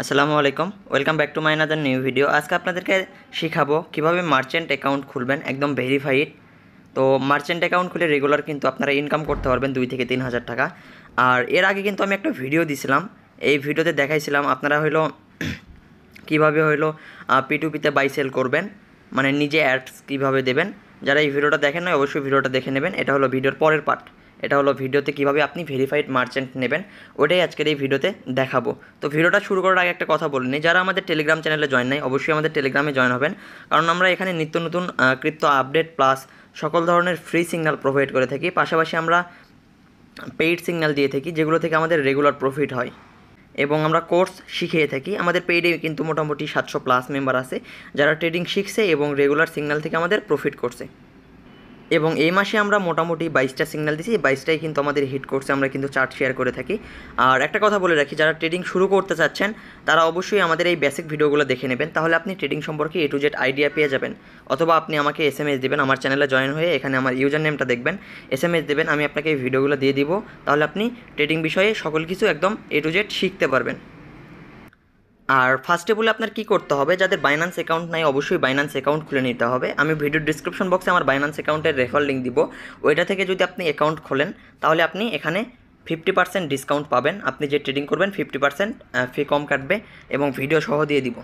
আসসালামু আলাইকুম welcome back to my another new video আজকে আপনাদেরকে শেখাবো কিভাবে মার্চেন্ট অ্যাকাউন্ট খুলবেন একদম ভেরিফাইড তো মার্চেন্ট অ্যাকাউন্ট খুলে রেগুলার কিন্তু আপনারা ইনকাম করতে পারবেন দুই থেকে তিন হাজার টাকা আর এর আগে কিন্তু আমি একটা ভিডিও দিছিলাম এই ভিডিওতে দেখাইছিলাম আপনারা হইলো কিভাবে হইলো পিটুপিতে বাই সেল করবেন মানে নিজে অ্যাডস কিভাবে দেবেন যারা এই ভিডিওটা দেখেন না অবশ্যই ভিডিওটা দেখে নেবেন এটা হলো ভিডিওর পরের পার্ট এটা হলো ভিডিওতে কিভাবে আপনি ভেরিফাইড মার্চেন্ট নেবেন ওটাই আজকের এই ভিডিওতে দেখাবো তো ভিডিওটা শুরু করার আগে একটা কথা বলে নিই যারা আমাদের টেলিগ্রাম চ্যানেলে জয়েন নাই অবশ্যই আমাদের টেলিগ্রামে জয়েন হবেন কারণ আমরা এখানে নিত্য নতুন ক্রিপ্টো আপডেট প্লাস সকল ধরনের ফ্রি সিগন্যাল প্রোভাইড করে থাকি পাশাপাশি আমরা পেইড সিগন্যাল দিয়ে থাকি যেগুলো থেকে আমাদের রেগুলার প্রফিট হয় এবং আমরা কোর্স শিখিয়ে থাকি আমাদের পেইডে কিন্তু মোটামুটি সাতশো প্লাস মেম্বার আছে যারা ট্রেডিং শিখছে এবং রেগুলার সিগন্যাল থেকে আমাদের প্রফিট করছে এবং এই মাসে আমরা মোটামুটি বাইশটা সিগনাল দিচ্ছি এই বাইশটাই কিন্তু আমাদের হিট করছে আমরা কিন্তু চার্ট শেয়ার করে থাকি আর একটা কথা বলে রাখি যারা ট্রেডিং শুরু করতে চাচ্ছেন তারা অবশ্যই আমাদের এই বেসিক ভিডিওগুলো দেখে নেবেন তাহলে আপনি ট্রেডিং সম্পর্কে এ টু জেড আইডিয়া পেয়ে যাবেন অথবা আপনি আমাকে এস এম এস দেবেন আমার চ্যানেলে জয়েন হয়ে এখানে আমার ইউজার নেমটা দেখবেন এস এম এস দেবেন আমি আপনাকে এই ভিডিওগুলো দিয়ে দিব তাহলে আপনি ট্রেডিং বিষয়ে সকল কিছু একদম এ টু জেড শিখতে পারবেন আর ফার্স্টে বলে আপনার কী করতে হবে যাদের বাইন্যান্স অ্যাকাউন্ট নাই অবশ্যই বাইন্যান্স অ্যাকাউন্ট খুলে নিতে হবে আমি ভিডিও ডিসক্রিপশন বক্সে আমার বাইন্যান্স অ্যাকাউন্টের রেফার লিঙ্ক দিব ওইটা থেকে যদি আপনি অ্যাকাউন্ট খোলেন তাহলে আপনি এখানে ফিফটি পার্সেন্ট ডিসকাউন্ট পাবেন আপনি যে ট্রেডিং করবেন ফিফটি পার্সেন্ট ফি কম কাটবে এবং ভিডিও সহ দিয়ে দিব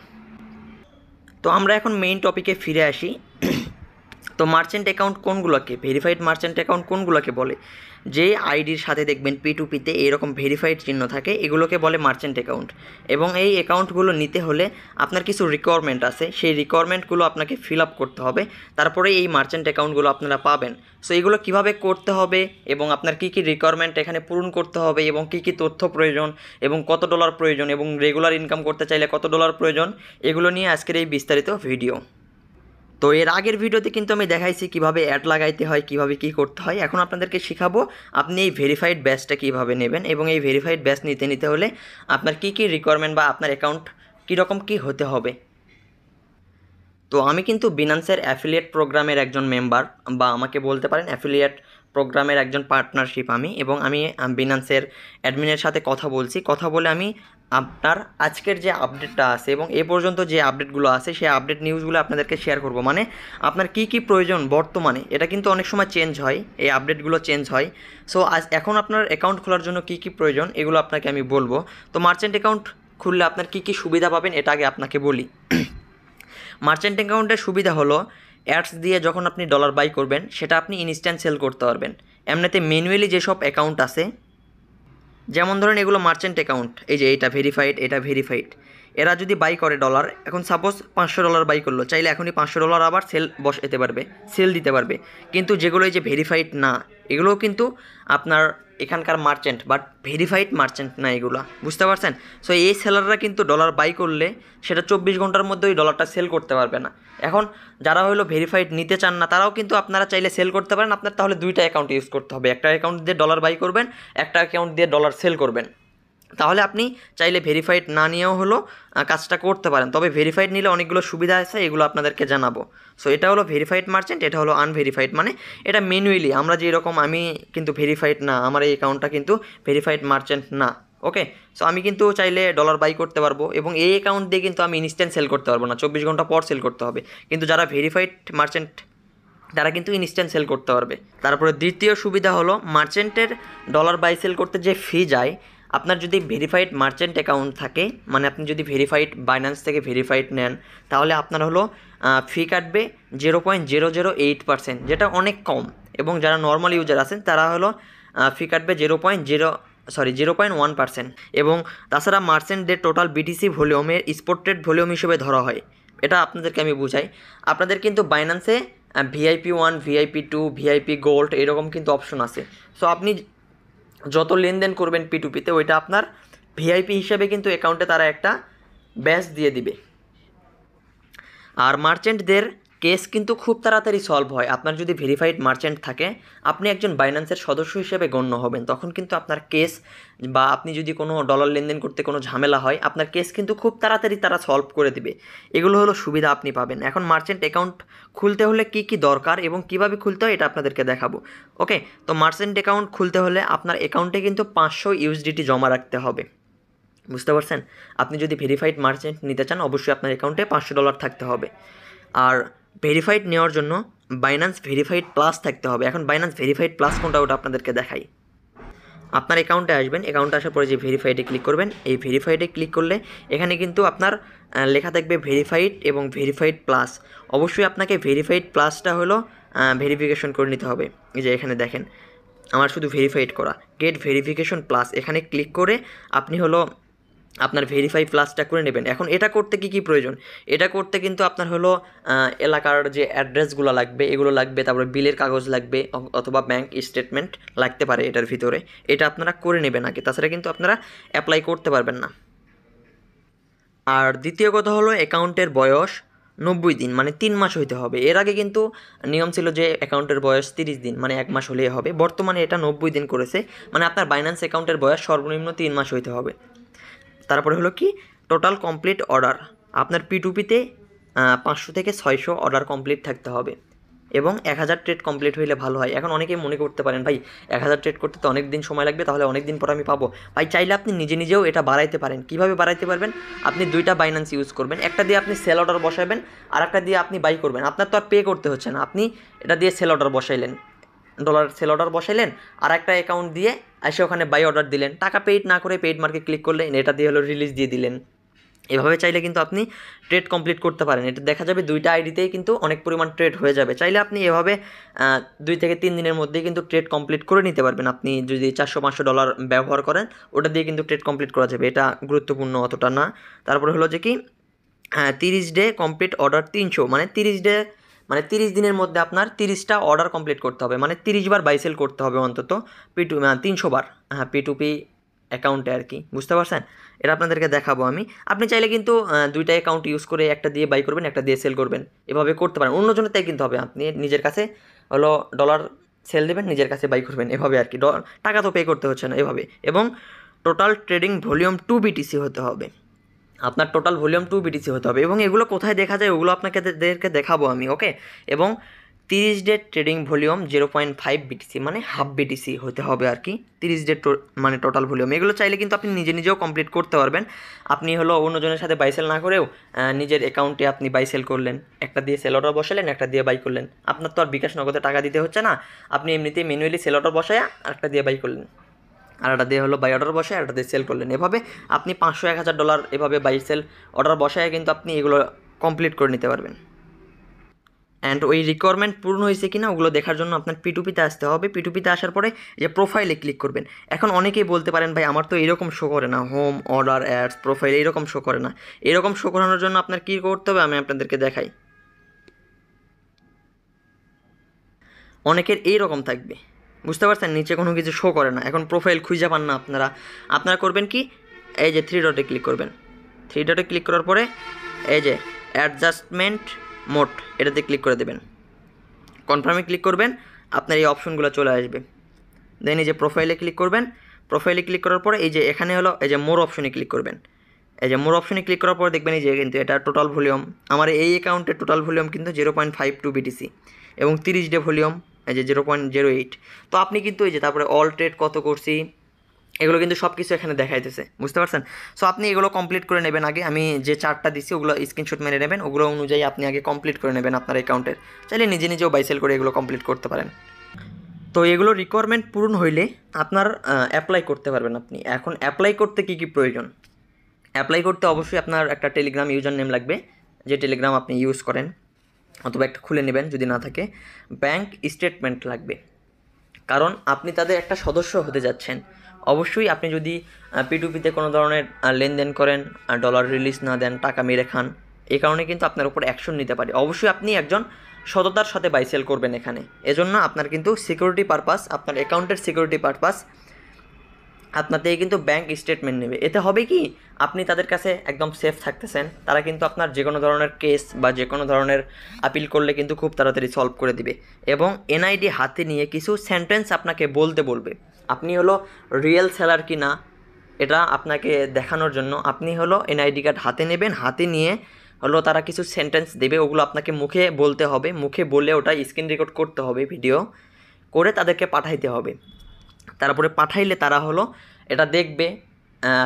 তো আমরা এখন মেইন টপিকে ফিরে আসি তো মার্চেন্ট অ্যাকাউন্ট কোনগুলোকে ভেরিফাইড মার্চেন্ট অ্যাকাউন্ট কোনগুলোকে বলে যে আইডির সাথে দেখবেন পিটুপিতে এরকম ভেরিফাইড চিহ্ন থাকে এগুলোকে বলে মার্চেন্ট অ্যাকাউন্ট এবং এই অ্যাকাউন্টগুলো নিতে হলে আপনার কিছু রিকোয়ারমেন্ট আছে সেই রিকোয়ারমেন্টগুলো আপনাকে ফিল আপ করতে হবে তারপরে এই মার্চেন্ট অ্যাকাউন্টগুলো আপনারা পাবেন সো এগুলো কিভাবে করতে হবে এবং আপনার কি কি রিকোয়ারমেন্ট এখানে পূরণ করতে হবে এবং কি কি তথ্য প্রয়োজন এবং কত ডলার প্রয়োজন এবং রেগুলার ইনকাম করতে চাইলে কত ডলার প্রয়োজন এগুলো নিয়ে আজকের এই বিস্তারিত ভিডিও তো এর আগের ভিডিওতে কিন্তু আমি দেখাইছি কিভাবে অ্যাড লাগাইতে হয় কিভাবে কি করতে হয় এখন আপনাদেরকে শেখাবো আপনি এই ভেরিফাইড ব্যাচটা কিভাবে নেবেন এবং এই ভেরিফাইড ব্যাচ নিতে নিতে হলে আপনার কি কি রিকোয়ারমেন্ট বা আপনার অ্যাকাউন্ট কীরকম কি হতে হবে তো আমি কিন্তু বিনান্সের অ্যাফিলিয়েট প্রোগ্রামের একজন মেম্বার বা আমাকে বলতে পারেন অ্যাফিলিয়েট প্রোগ্রামের একজন পার্টনারশিপ আমি এবং আমি বিনান্সের অ্যাডমিনের সাথে কথা বলছি কথা বলে আমি আপনার আজকের যে আপডেটটা আছে এবং এ পর্যন্ত যে আপডেটগুলো আছে সেই আপডেট নিউজগুলো আপনাদেরকে শেয়ার করব মানে আপনার কি কি প্রয়োজন বর্তমানে এটা কিন্তু অনেক সময় চেঞ্জ হয় এই আপডেটগুলো চেঞ্জ হয় সো আজ এখন আপনার অ্যাকাউন্ট খোলার জন্য কি কি প্রয়োজন এগুলো আপনাকে আমি বলবো তো মার্চেন্ট অ্যাকাউন্ট খুললে আপনার কি কি সুবিধা পাবেন এটা আগে আপনাকে বলি মার্চেন্ট অ্যাকাউন্টের সুবিধা হলো অ্যাডস দিয়ে যখন আপনি ডলার বাই করবেন সেটা আপনি ইনস্ট্যান্ট সেল করতে পারবেন এমনিতে ম্যানুয়ালি যেসব অ্যাকাউন্ট আছে যেমন ধরেন এগুলো মার্চেন্ট অ্যাকাউন্ট এই যে এটা ভেরিফাইড এটা ভেরিফাইড এরা যদি বাই করে ডলার এখন সাপোজ পাঁচশো ডলার বাই করলো চাইলে এখনই পাঁচশো ডলার আবার সেল বসাতে পারবে সেল দিতে পারবে কিন্তু যেগুলো এই যে ভেরিফাইড না এগুলোও কিন্তু আপনার এখানকার মার্চেন্ট বাট ভেরিফাইড মার্চেন্ট না এগুলো বুঝতে পারছেন সো এই সেলাররা কিন্তু ডলার বাই করলে সেটা চব্বিশ ঘন্টার মধ্যে ওই ডলারটা সেল করতে পারবে না এখন যারা হলো ভেরিফাইড নিতে চান না তারাও কিন্তু আপনারা চাইলে সেল করতে পারেন আপনার তাহলে দুইটা অ্যাকাউন্ট ইউজ করতে হবে একটা অ্যাকাউন্ট দিয়ে ডলার বাই করবেন একটা অ্যাকাউন্ট দিয়ে ডলার সেল করবেন তাহলে আপনি চাইলে ভেরিফাইড না নিয়েও হলো কাজটা করতে পারেন তবে ভেরিফাইড নিলে অনেকগুলো সুবিধা আছে এগুলো আপনাদেরকে জানাবো সো এটা হলো ভেরিফাইড মার্চেন্ট এটা হলো আনভেরিফাইড মানে এটা ম্যানুয়ালি আমরা যেরকম আমি কিন্তু ভেরিফাইড না আমার এই অ্যাকাউন্টটা কিন্তু ভেরিফাইড মার্চেন্ট না ওকে সো আমি কিন্তু চাইলে ডলার বাই করতে পারবো এবং এই অ্যাকাউন্ট দিয়ে কিন্তু আমি ইনস্ট্যান্ট সেল করতে পারবো না চব্বিশ ঘন্টা পর সেল করতে হবে কিন্তু যারা ভেরিফাইড মার্চেন্ট তারা কিন্তু ইনস্ট্যান্ট সেল করতে পারবে তারপরে দ্বিতীয় সুবিধা হলো মার্চেন্টের ডলার বাই সেল করতে যে ফি যায় আপনার যদি ভেরিফাইড মার্চেন্ট অ্যাকাউন্ট থাকে মানে আপনি যদি ভেরিফাইড বাইন্যান্স থেকে ভেরিফাইড নেন তাহলে আপনার হলো ফি কাটবে জিরো পয়েন্ট এইট পার্সেন্ট যেটা অনেক কম এবং যারা নর্মাল ইউজার আছেন তারা হলো ফি কাটবে zero point sorry zero point one percent এবং তাছাড়া মার্চেন্টদের টোটাল বিটিসি ভলিউমের স্পোর্টেড ভলিউম হিসেবে ধরা হয় এটা আপনাদেরকে আমি বুঝাই আপনাদের কিন্তু বাইন্যান্সে VIP one VIP two VIP gold এরকম কিন্তু অপশন আছে সো আপনি যত লেনদেন করবেন পিটুপিতে ওইটা আপনার ভিআইপি হিসেবে কিন্তু অ্যাকাউন্টে তারা একটা ব্যাস দিয়ে দিবে আর মার্চেন্টদের কেস কিন্তু খুব তাড়াতাড়ি সলভ হয় আপনার যদি ভেরিফাইড মার্চেন্ট থাকে আপনি একজন বাইন্যান্সের সদস্য হিসেবে গণ্য হবেন তখন কিন্তু আপনার কেস বা আপনি যদি কোনো ডলার লেনদেন করতে কোনো ঝামেলা হয় আপনার কেস কিন্তু খুব তাড়াতাড়ি তারা সলভ করে দেবে এগুলো হলো সুবিধা আপনি পাবেন এখন মার্চেন্ট অ্যাকাউন্ট খুলতে হলে কি কি দরকার এবং কিভাবে খুলতে হয় এটা আপনাদেরকে দেখাবো ওকে তো মার্চেন্ট অ্যাকাউন্ট খুলতে হলে আপনার অ্যাকাউন্টে কিন্তু পাঁচশো ইউএসডিটি জমা রাখতে হবে বুঝতে পারছেন আপনি যদি ভেরিফাইড মার্চেন্ট নিতে চান অবশ্যই আপনার অ্যাকাউন্টে পাঁচশো ডলার থাকতে হবে আর ভেরিফাইড নেওয়ার জন্য বাইন্যান্স ভেরিফাইড প্লাস থাকতে হবে এখন বাইন্যান্স ভেরিফাইড প্লাস কোনটা ওটা আপনাদেরকে দেখাই আপনার অ্যাকাউন্টে আসবেন অ্যাকাউন্টে আসার পরে যে ভেরিফাইডে ক্লিক করবেন এই ভেরিফাইডে ক্লিক করলে এখানে কিন্তু আপনার লেখা থাকবে ভেরিফাইড এবং ভেরিফাইড প্লাস অবশ্যই আপনাকে ভেরিফাইড প্লাসটা হলো ভেরিফিকেশন করে নিতে হবে এই যে এখানে দেখেন আমার শুধু ভেরিফাইড করা গেট ভেরিফিকেশন প্লাস এখানে ক্লিক করে আপনি হলো আপনার ভেরিফাই প্লাসটা করে নেবেন এখন এটা করতে কি কি প্রয়োজন এটা করতে কিন্তু আপনার হলো এলাকার যে অ্যাড্রেসগুলো লাগবে এগুলো লাগবে তারপরে বিলের কাগজ লাগবে অথবা ব্যাংক স্টেটমেন্ট লাগতে পারে এটার ভিতরে এটা আপনারা করে নেবেন আগে তাছাড়া কিন্তু আপনারা অ্যাপ্লাই করতে পারবেন না আর দ্বিতীয় কথা হলো অ্যাকাউন্টের বয়স নব্বই দিন মানে তিন মাস হইতে হবে এর আগে কিন্তু নিয়ম ছিল যে অ্যাকাউন্টের বয়স তিরিশ দিন মানে এক মাস হলেই হবে বর্তমানে এটা নব্বই দিন করেছে মানে আপনার বাইন্যান্স অ্যাকাউন্টের বয়স সর্বনিম্ন তিন মাস হইতে হবে তারপরে হলো কি টোটাল কমপ্লিট অর্ডার আপনার পিটুপিতে পাঁচশো থেকে ছয়শো অর্ডার কমপ্লিট থাকতে হবে এবং এক হাজার ট্রেড কমপ্লিট হইলে ভালো হয় এখন অনেকেই মনে করতে পারেন ভাই এক হাজার ট্রেড করতে তো অনেক দিন সময় লাগবে তাহলে অনেক দিন পর আমি পাবো ভাই চাইলে আপনি নিজে নিজেও এটা বাড়াইতে পারেন কিভাবে বাড়াইতে পারবেন আপনি দুইটা বাইন্যান্স ইউজ করবেন একটা দিয়ে আপনি সেল অর্ডার বসাবেন আর একটা দিয়ে আপনি বাই করবেন আপনার তো আর পে করতে হচ্ছে না আপনি এটা দিয়ে সেল অর্ডার বসাইলেন ডলার সেল অর্ডার বসাইলেন আর একটা অ্যাকাউন্ট দিয়ে এসে ওখানে বাই অর্ডার দিলেন টাকা পেইড না করে পেইড মার্কে ক্লিক করলেন এটা দিয়ে হলো রিলিজ দিয়ে দিলেন এভাবে চাইলে কিন্তু আপনি ট্রেড কমপ্লিট করতে পারেন এটা দেখা যাবে দুইটা আইডিতেই কিন্তু অনেক পরিমাণ ট্রেড হয়ে যাবে চাইলে আপনি এভাবে দুই থেকে তিন দিনের মধ্যেই কিন্তু ট্রেড কমপ্লিট করে নিতে পারবেন আপনি যদি চারশো পাঁচশো ডলার ব্যবহার করেন ওটা দিয়ে কিন্তু ট্রেড কমপ্লিট করা যাবে এটা গুরুত্বপূর্ণ অতটা না তারপরে হলো যে কি তিরিশ ডে কমপ্লিট অর্ডার তিনশো মানে তিরিশ ডে মানে তিরিশ দিনের মধ্যে আপনার তিরিশটা অর্ডার কমপ্লিট করতে হবে মানে তিরিশ বার বাইসেল করতে হবে অন্তত পি টু মানে তিনশো বার হ্যাঁ পি টু পি অ্যাকাউন্টে আর কি বুঝতে পারছেন এটা আপনাদেরকে দেখাবো আমি আপনি চাইলে কিন্তু দুইটা অ্যাকাউন্ট ইউজ করে একটা দিয়ে বাই করবেন একটা দিয়ে সেল করবেন এভাবে করতে পারেন অন্য জনের তাই কিন্তু হবে আপনি নিজের কাছে হলো ডলার সেল দেবেন নিজের কাছে বাই করবেন এভাবে আর কি টাকা তো পে করতে হচ্ছে না এভাবে এবং total trading volume two BTC হতে হবে আপনার টোটাল ভলিউম টু বিটিসি হতে হবে এবং এগুলো কোথায় দেখা যায় ওগুলো আপনাকে দেখাবো আমি ওকে এবং তিরিশ day trading volume zero point five BTC মানে হাফ বিটিসি হতে হবে আর কি তিরিশ ডে মানে টোটাল ভলিউম এগুলো চাইলে কিন্তু আপনি নিজে নিজেও কমপ্লিট করতে পারবেন আপনি হলো অন্যজনের সাথে বাইসেল না করেও নিজের অ্যাকাউন্টে আপনি বাইসেল করলেন একটা দিয়ে সেল অর্ডার বসালেন একটা দিয়ে বাই করলেন আপনার তো আর বিকাশ নগদে টাকা দিতে হচ্ছে না আপনি এমনিতেই ম্যানুয়ালি সেল অর্ডার বসায় একটা দিয়ে বাই করলেন আর এটা দিয়ে হলো বাই অর্ডার বসে আর এটা দিয়ে সেল করলেন এভাবে আপনি পাঁচশো এক হাজার ডলার এভাবে বাই সেল অর্ডার বসায় কিন্তু আপনি এগুলো কমপ্লিট করে নিতে পারবেন অ্যান্ড ওই রিকোয়ারমেন্ট পূর্ণ হয়েছে কিনা ওগুলো দেখার জন্য আপনার পিটুপিতে আসতে হবে পিটুপিতে আসার পরে যে প্রোফাইলে ক্লিক করবেন এখন অনেকেই বলতে পারেন ভাই আমার তো এরকম শো করে না হোম অর্ডার অ্যাডস প্রোফাইল এরকম শো করে না এরকম শো করানোর জন্য আপনার কী করতে হবে আমি আপনাদেরকে দেখাই অনেকের এই রকম থাকবে বুঝতে পারছেন নিচে কোনো কিছু শো করে না এখন প্রোফাইল খুঁজে পান না আপনারা আপনারা করবেন কি এই যে থ্রি ডটে ক্লিক করবেন থ্রি ডটে ক্লিক করার পরে এই যে অ্যাডজাস্টমেন্ট মোট এটাতে ক্লিক করে দেবেন কনফার্মে ক্লিক করবেন আপনার এই অপশনগুলো চলে আসবে দেন এই যে প্রোফাইলে ক্লিক করবেন প্রোফাইলে ক্লিক করার পরে এই যে এখানে হলো এই যে মোর অপশনে ক্লিক করবেন এই যে মোর অপশনে ক্লিক করার পর দেখবেন এই যে কিন্তু এটা টোটাল ভলিউম আমার এই অ্যাকাউন্টের টোটাল ভলিউম কিন্তু zero point five two BTC এবং তিরিশ ডে ভলিউম যে জিরো পয়েন্ট জিরো এইট তো আপনি কিন্তু এই যে তারপরে অল ট্রেড কত করছি এগুলো কিন্তু সব কিছু এখানে দেখাইতেছে বুঝতে পারছেন সো আপনি এগুলো কমপ্লিট করে নেবেন আগে আমি যে চারটা দিছি ওগুলো স্ক্রিনশট মেরে নেবেন ওগুলো অনুযায়ী আপনি আগে কমপ্লিট করে নেবেন আপনার অ্যাকাউন্টের চাইলে নিজে নিজেও বাইসেল করে এগুলো কমপ্লিট করতে পারেন তো এগুলো রিকোয়ারমেন্ট পূরণ হইলে আপনার অ্যাপ্লাই করতে পারবেন আপনি এখন অ্যাপ্লাই করতে কী কী প্রয়োজন অ্যাপ্লাই করতে অবশ্যই আপনার একটা টেলিগ্রাম ইউজার নেম লাগবে যে টেলিগ্রাম আপনি ইউজ করেন অথবা একটা খুলে নেবেন যদি না থাকে ব্যাংক স্টেটমেন্ট লাগবে কারণ আপনি তাদের একটা সদস্য হতে যাচ্ছেন অবশ্যই আপনি যদি পিটুপিতে কোনো ধরনের লেনদেন করেন ডলার রিলিজ না দেন টাকা মেরে খান এই কারণে কিন্তু আপনার উপর অ্যাকশন নিতে পারে অবশ্যই আপনি একজন সততার সাথে বাইসেল করবেন এখানে এজন্য আপনার কিন্তু সিকিউরিটি পারপাস আপনার অ্যাকাউন্টের সিকিউরিটি পারপাস আপনার থেকে কিন্তু ব্যাঙ্ক স্টেটমেন্ট নেবে এতে হবে কি আপনি তাদের কাছে একদম সেফ থাকতেছেন তারা কিন্তু আপনার যে কোনো ধরনের কেস বা যে কোনো ধরনের আপিল করলে কিন্তু খুব তাড়াতাড়ি সলভ করে দিবে এবং এনআইডি হাতে নিয়ে কিছু সেন্টেন্স আপনাকে বলতে বলবে আপনি হলো রিয়েল সেলার কি না এটা আপনাকে দেখানোর জন্য আপনি হলো এনআইডি কার্ড হাতে নেবেন হাতে নিয়ে হলো তারা কিছু সেন্টেন্স দেবে ওগুলো আপনাকে মুখে বলতে হবে মুখে বলে ওটা স্ক্রিন রেকর্ড করতে হবে ভিডিও করে তাদেরকে পাঠাইতে হবে তারপরে পাঠাইলে তারা হলো এটা দেখবে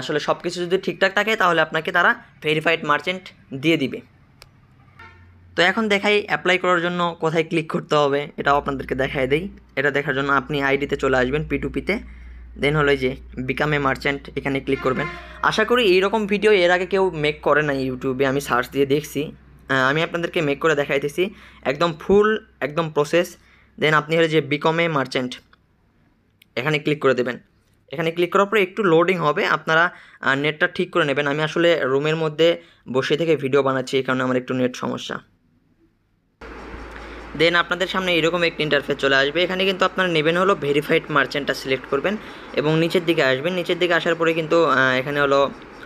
আসলে সব কিছু যদি ঠিকঠাক থাকে তাহলে আপনাকে তারা ভেরিফাইড মার্চেন্ট দিয়ে দিবে তো এখন দেখাই অ্যাপ্লাই করার জন্য কোথায় ক্লিক করতে হবে এটাও আপনাদেরকে দেখাই দেই এটা দেখার জন্য আপনি আইডিতে চলে আসবেন পিটুপিতে দেন হলো যে বিকাম এ মার্চেন্ট এখানে ক্লিক করবেন আশা করি এইরকম ভিডিও এর আগে কেউ মেক করে না ইউটিউবে আমি সার্চ দিয়ে দেখছি আমি আপনাদেরকে মেক করে দেখাইতেছি একদম ফুল একদম প্রসেস দেন আপনি হলে যে বিকমে মার্চেন্ট এখানে ক্লিক করে দেবেন এখানে ক্লিক করার পরে একটু লোডিং হবে আপনারা নেটটা ঠিক করে নেবেন আমি আসলে রুমের মধ্যে বসে থেকে ভিডিও বানাচ্ছি এই কারণে আমার একটু নেট সমস্যা দেন আপনাদের সামনে এরকম একটি ইন্টারফেস চলে আসবে এখানে কিন্তু আপনারা নেবেন হলো ভেরিফাইড মার্চেন্টটা সিলেক্ট করবেন এবং নিচের দিকে আসবেন নিচের দিকে আসার পরে কিন্তু এখানে হলো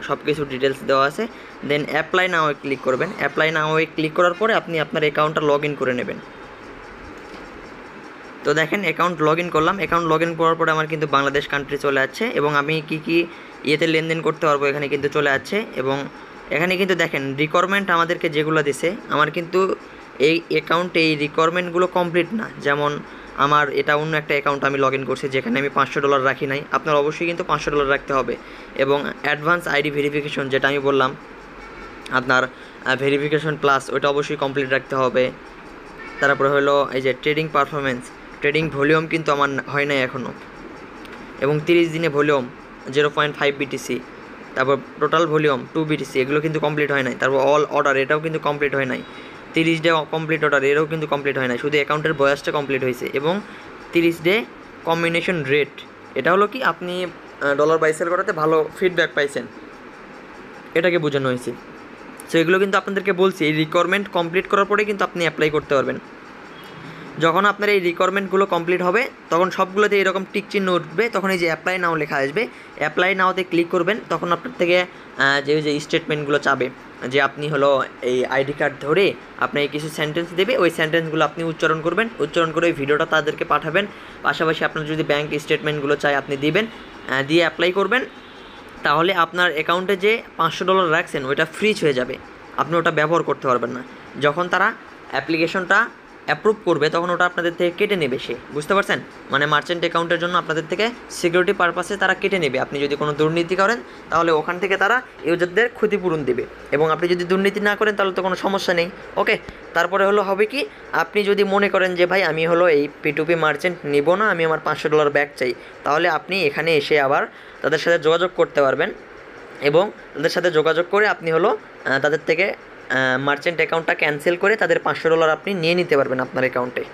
সব কিছু ডিটেলস দেওয়া আছে দেন অ্যাপ্লাই নাও ক্লিক করবেন অ্যাপ্লাই নাও ক্লিক করার পরে আপনি আপনার অ্যাকাউন্টটা লগ করে নেবেন তো দেখেন অ্যাকাউন্ট লগ ইন করলাম অ্যাকাউন্ট লগ ইন করার পরে আমার কিন্তু বাংলাদেশ কান্ট্রি চলে যাচ্ছে এবং আমি কি কি ইয়েতে লেনদেন করতে পারবো এখানে কিন্তু চলে যাচ্ছে এবং এখানে কিন্তু দেখেন রিকোয়ারমেন্ট আমাদেরকে যেগুলো দিছে আমার কিন্তু এই অ্যাকাউন্টে এই রিকোয়ারমেন্টগুলো কমপ্লিট না যেমন আমার এটা অন্য একটা অ্যাকাউন্ট আমি লগ ইন করছি যেখানে আমি পাঁচশো ডলার রাখি নাই আপনার অবশ্যই কিন্তু পাঁচশো ডলার রাখতে হবে এবং অ্যাডভান্স আইডি ভেরিফিকেশন যেটা আমি বললাম আপনার ভেরিফিকেশন প্লাস ওটা অবশ্যই কমপ্লিট রাখতে হবে তারপরে হলো এই যে ট্রেডিং পারফরমেন্স ট্রেডিং ভলিউম কিন্তু আমার হয় নাই এখনও এবং তিরিশ দিনে volume zero point five BTC তারপর টোটাল ভলিউম টু বিটিসি এগুলো কিন্তু কমপ্লিট হয় নাই তারপর অল অর্ডার এটাও কিন্তু কমপ্লিট হয় নাই তিরিশ ডে কমপ্লিট অর্ডার এরও কিন্তু কমপ্লিট হয় নাই শুধু অ্যাকাউন্টের বয়সটা কমপ্লিট হয়েছে এবং তিরিশ ডে কম্বিনেশন রেট এটা হলো কি আপনি ডলার বাই সেল করাতে ভালো ফিডব্যাক পাইছেন এটাকে বোঝানো হয়েছে সো এগুলো কিন্তু আপনাদেরকে বলছি এই রিকোয়ারমেন্ট কমপ্লিট করার পরে কিন্তু আপনি অ্যাপ্লাই করতে পারবেন যখন আপনার এই রিকোয়ারমেন্টগুলো কমপ্লিট হবে তখন সবগুলোতে এরকম টিক চিহ্ন উঠবে তখন এই যে অ্যাপ্লাই নাও লেখা আসবে অ্যাপ্লাই নাওতে ক্লিক করবেন তখন আপনার থেকে যে যে স্টেটমেন্টগুলো চাবে যে আপনি হলো এই আইডি কার্ড ধরে আপনাকে কিছু সেন্টেন্স দেবে ওই সেন্টেন্সগুলো আপনি উচ্চারণ করবেন উচ্চারণ করে ওই ভিডিওটা তাদেরকে পাঠাবেন পাশাপাশি আপনার যদি ব্যাংক স্টেটমেন্টগুলো চাই আপনি দিবেন দিয়ে অ্যাপ্লাই করবেন তাহলে আপনার অ্যাকাউন্টে যে পাঁচশো ডলার রাখছেন ওইটা ফ্রিজ হয়ে যাবে আপনি ওটা ব্যবহার করতে পারবেন না যখন তারা অ্যাপ্লিকেশনটা অ্যাপ্রুভ করবে তখন ওটা আপনাদের থেকে কেটে নেবে সে বুঝতে পারছেন মানে মার্চেন্ট অ্যাকাউন্টের জন্য আপনাদের থেকে সিকিউরিটি পারপাসে তারা কেটে নেবে আপনি যদি কোনো দুর্নীতি করেন তাহলে ওখান থেকে তারা ইউজারদের ক্ষতিপূরণ দেবে এবং আপনি যদি দুর্নীতি না করেন তাহলে তো কোনো সমস্যা নেই ওকে তারপরে হলো হবে কি আপনি যদি মনে করেন যে ভাই আমি হলো এই পিটুপি মার্চেন্ট নিব না আমি আমার পাঁচশো ডলার ব্যাগ চাই তাহলে আপনি এখানে এসে আবার তাদের সাথে যোগাযোগ করতে পারবেন এবং তাদের সাথে যোগাযোগ করে আপনি হলো তাদের থেকে মার্চেন্ট অ্যাকাউন্টটা ক্যান্সেল করে তাদের পাঁচশো ডলার আপনি নিয়ে নিতে পারবেন আপনার অ্যাকাউন্টে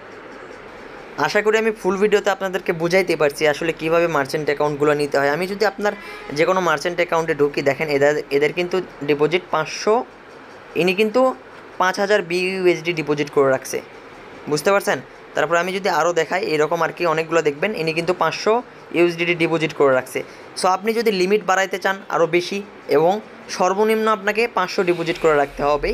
আশা করি আমি ফুল ভিডিওতে আপনাদেরকে বুঝাইতে পারছি আসলে কিভাবে মার্চেন্ট অ্যাকাউন্টগুলো নিতে হয় আমি যদি আপনার যে কোনো মার্চেন্ট অ্যাকাউন্টে ঢুকি দেখেন এদের এদের কিন্তু ডিপোজিট পাঁচশো ইনি কিন্তু পাঁচ হাজার বিউএসডি ডিপোজিট করে রাখছে বুঝতে পারছেন তারপর আমি যদি আরও দেখাই এরকম আর কি অনেকগুলো দেখবেন ইনি কিন্তু পাঁচশো ইউএসডিটি ডিপোজিট করে রাখছে সো আপনি যদি লিমিট বাড়াইতে চান আরও বেশি এবং সর্বনিম্ন আপনাকে পাঁচশো ডিপোজিট করে রাখতে হবে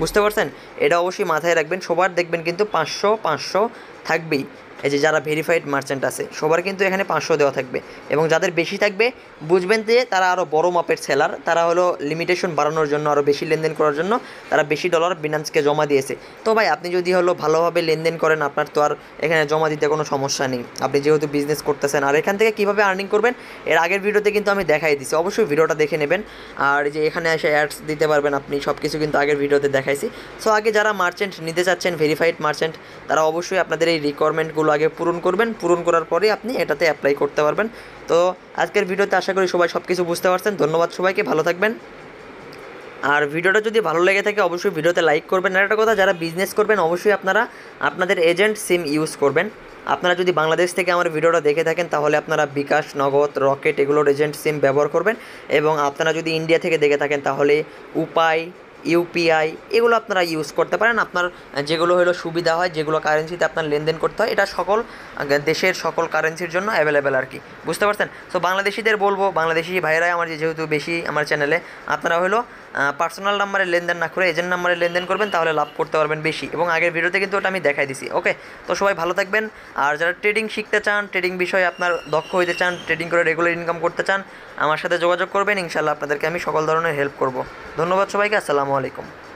বুঝতে পারছেন এটা অবশ্যই মাথায় রাখবেন সবার দেখবেন কিন্তু পাঁচশো পাঁচশো থাকবেই এই যে যারা ভেরিফাইড মার্চেন্ট আছে সবার কিন্তু এখানে পাঁচশো দেওয়া থাকবে এবং যাদের বেশি থাকবে বুঝবেন যে তারা আরও বড় মাপের সেলার তারা হলো লিমিটেশন বাড়ানোর জন্য আরও বেশি লেনদেন করার জন্য তারা বেশি ডলার বিনান্সকে জমা দিয়েছে তো ভাই আপনি যদি হলো ভালোভাবে লেনদেন করেন আপনার তো আর এখানে জমা দিতে কোনো সমস্যা নেই আপনি যেহেতু বিজনেস করতেছেন আর এখান থেকে কীভাবে আর্নিং করবেন এর আগের ভিডিওতে কিন্তু আমি দেখাই দিছি অবশ্যই ভিডিওটা দেখে নেবেন আর যে এখানে এসে অ্যাডস দিতে পারবেন আপনি সব কিছু কিন্তু আগের ভিডিওতে দেখাইছি সো আগে যারা মার্চেন্ট নিতে চাচ্ছেন ভেরিফাইড মার্চেন্ট তারা অবশ্যই আপনাদের এই রিকোয়ারমেন্টগুলো আগে পূরণ করবেন পূরণ করার পরে আপনি এটাতে অ্যাপ্লাই করতে পারবেন তো আজকের ভিডিওতে আশা করি সবাই সব কিছু বুঝতে পারছেন ধন্যবাদ সবাইকে ভালো থাকবেন আর ভিডিওটা যদি ভালো লেগে থাকে অবশ্যই ভিডিওতে লাইক করবেন আর একটা কথা যারা বিজনেস করবেন অবশ্যই আপনারা আপনাদের এজেন্ট সিম ইউজ করবেন আপনারা যদি বাংলাদেশ থেকে আমার ভিডিওটা দেখে থাকেন তাহলে আপনারা বিকাশ নগদ রকেট এগুলোর এজেন্ট সিম ব্যবহার করবেন এবং আপনারা যদি ইন্ডিয়া থেকে দেখে থাকেন তাহলে উপায় ইউপিআই এগুলো আপনারা ইউজ করতে পারেন আপনার যেগুলো হলো সুবিধা হয় যেগুলো কারেন্সিতে আপনার লেনদেন করতে হয় এটা সকল দেশের সকল কারেন্সির জন্য অ্যাভেলেবেল আর কি বুঝতে পারছেন সো বাংলাদেশিদের বলবো বাংলাদেশি ভাইয়েরাই আমার যেহেতু বেশি আমার চ্যানেলে আপনারা হলো পার্সোনাল নাম্বারে লেনদেন না করে এজেন্ট নাম্বারে লেনদেন করবেন তাহলে লাভ করতে পারবেন বেশি এবং আগের ভিডিওতে কিন্তু ওটা আমি দেখাই দিছি ওকে তো সবাই ভালো থাকবেন আর যারা ট্রেডিং শিখতে চান ট্রেডিং বিষয়ে আপনার দক্ষ হইতে চান ট্রেডিং করে রেগুলার ইনকাম করতে চান আমার সাথে যোগাযোগ করবেন ইনশাল্লাহ আপনাদেরকে আমি সকল ধরনের হেল্প করব ধন্যবাদ সবাইকে আসসালামু আলাইকুম